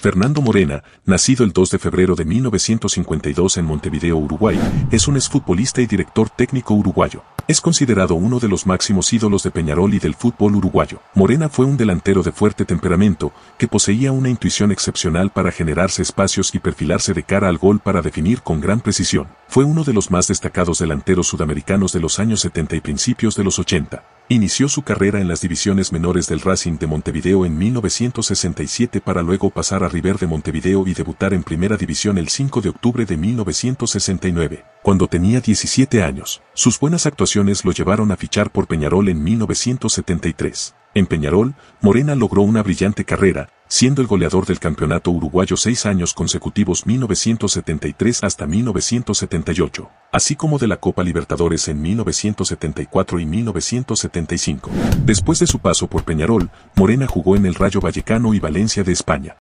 Fernando Morena, nacido el 2 de febrero de 1952 en Montevideo, Uruguay, es un exfutbolista y director técnico uruguayo. Es considerado uno de los máximos ídolos de Peñarol y del fútbol uruguayo. Morena fue un delantero de fuerte temperamento, que poseía una intuición excepcional para generarse espacios y perfilarse de cara al gol para definir con gran precisión. Fue uno de los más destacados delanteros sudamericanos de los años 70 y principios de los 80. Inició su carrera en las divisiones menores del Racing de Montevideo en 1967 para luego pasar a River de Montevideo y debutar en Primera División el 5 de octubre de 1969, cuando tenía 17 años. Sus buenas actuaciones lo llevaron a fichar por Peñarol en 1973. En Peñarol, Morena logró una brillante carrera, siendo el goleador del campeonato uruguayo seis años consecutivos 1973 hasta 1978, así como de la Copa Libertadores en 1974 y 1975. Después de su paso por Peñarol, Morena jugó en el Rayo Vallecano y Valencia de España.